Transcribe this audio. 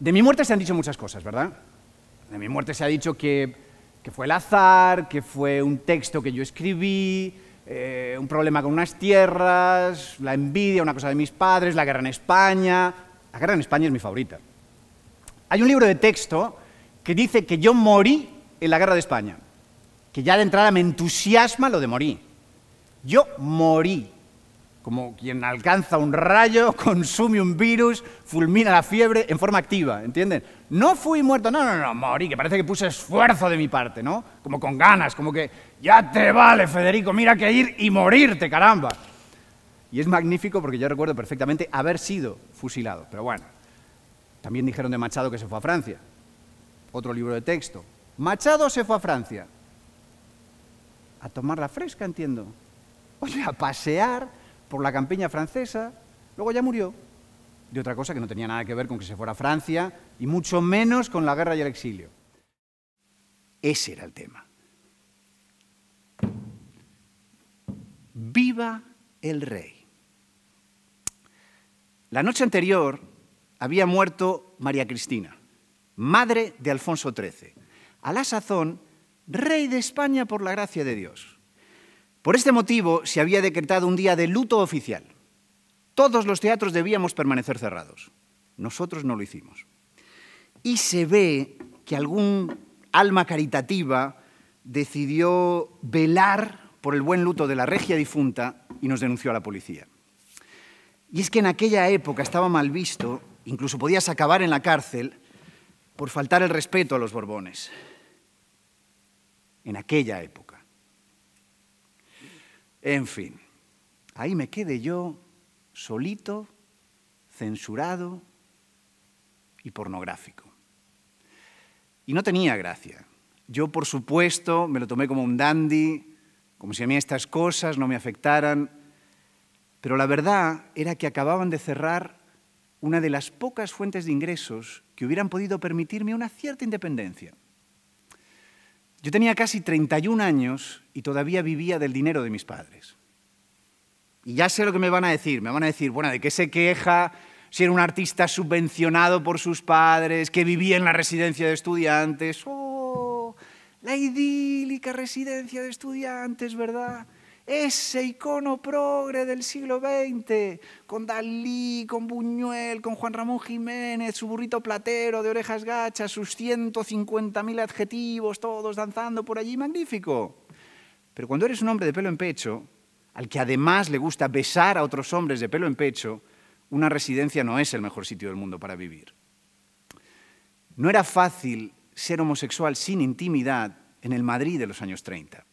De mi muerte se han dicho muchas cosas, ¿verdad? De mi muerte se ha dicho que, fue el azar, que fue un texto que yo escribí, eh, un problema con unas tierras, la envidia, una cosa de mis padres, la guerra en España. La guerra en España es mi favorita. Hay un libro de texto que dice que yo morí en la guerra de España, que ya de entrada me entusiasma lo de morir. Yo morí como quien alcanza un rayo, consume un virus, fulmina la fiebre en forma activa, ¿entienden? No fui muerto, no, no, no, morí, que parece que puse esfuerzo de mi parte, ¿no? Como con ganas, como que ya te vale, Federico, mira que ir y morirte, caramba. Y es magnífico porque yo recuerdo perfectamente haber sido fusilado, pero bueno. También dijeron de Machado que se fue a Francia. Otro libro de texto. Machado se fue a Francia. A tomar la fresca, entiendo. Oye, a pasear por la campaña francesa, luego ya murió de otra cosa que no tenía nada que ver con que se fuera a Francia y mucho menos con la guerra y el exilio. Ese era el tema. Viva el rey. La noche anterior había muerto María Cristina, madre de Alfonso XIII, a la sazón rey de España por la gracia de Dios. Por este motivo se había decretado un día de luto oficial. Todos los teatros debíamos permanecer cerrados. Nosotros no lo hicimos. Y se ve que algún alma caritativa decidió velar por el buen luto de la regia difunta y nos denunció a la policía. Y es que en aquella época estaba mal visto, incluso podías acabar en la cárcel por faltar el respeto a los Borbones. En aquella época. En fin, ahí me quedé yo solito, censurado y pornográfico. Y no tenía gracia. Yo, por supuesto, me lo tomé como un dandy, como si a mí estas cosas no me afectaran, pero la verdad era que acababan de cerrar una de las pocas fuentes de ingresos que hubieran podido permitirme una cierta independencia. Yo tenía casi 31 años y todavía vivía del dinero de mis padres. Y ya sé lo que me van a decir. Me van a decir, bueno, ¿de qué se queja si era un artista subvencionado por sus padres, que vivía en la residencia de estudiantes? ¡Oh! La idílica residencia de estudiantes, ¿verdad? Ese icono progre del siglo XX, con Dalí, con Buñuel, con Juan Ramón Jiménez, su burrito platero de orejas gachas, sus 150.000 adjetivos, todos danzando por allí, magnífico. Pero cuando eres un hombre de pelo en pecho, al que además le gusta besar a otros hombres de pelo en pecho, una residencia no es el mejor sitio del mundo para vivir. No era fácil ser homosexual sin intimidad en el Madrid de los años 30.